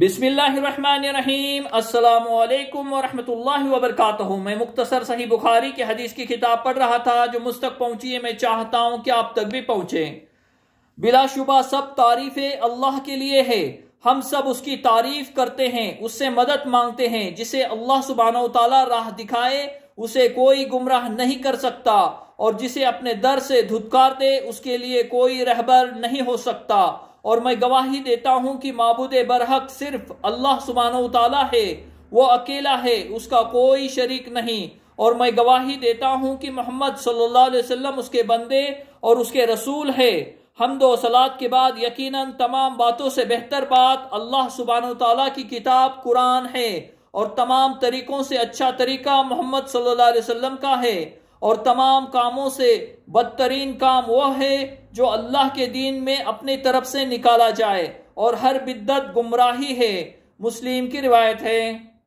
बिस्मिल्लाम असलकम वरहमल मैं मुख्तसर सही बुखारी के हदीस की किताब पढ़ रहा था जो मुझ तक पहुंची है मैं चाहता हूं कि आप तक भी पहुंचे बिलाशुबा सब तारीफ़ें अल्लाह के लिए है हम सब उसकी तारीफ करते हैं उससे मदद मांगते हैं जिसे अल्लाह सुबहाना तला राह दिखाए उसे कोई गुमराह नहीं कर सकता और जिसे अपने दर से धुतकार दे उसके लिए कोई रहबर नहीं हो सकता और मैं गवाही देता हूँ कि मबूद बरहक सिर्फ अल्लाह सुबहान तला है वो अकेला है उसका कोई शरीक नहीं और मैं गवाही देता हूँ कि मोहम्मद सल्लल्लाहु अलैहि वसल्लम उसके बंदे और उसके रसूल है हम दो सलाद के बाद यकीनन तमाम बातों से बेहतर बात अल्लाह सुबहान तला की किताब कुरान है और तमाम तरीकों से अच्छा तरीका मोहम्मद सल्लल्लाहु अलैहि वसल्लम का है और तमाम कामों से बदतरीन काम वह है जो अल्लाह के दीन में अपनी तरफ से निकाला जाए और हर बिद्दत गुमराही है मुस्लिम की रिवायत है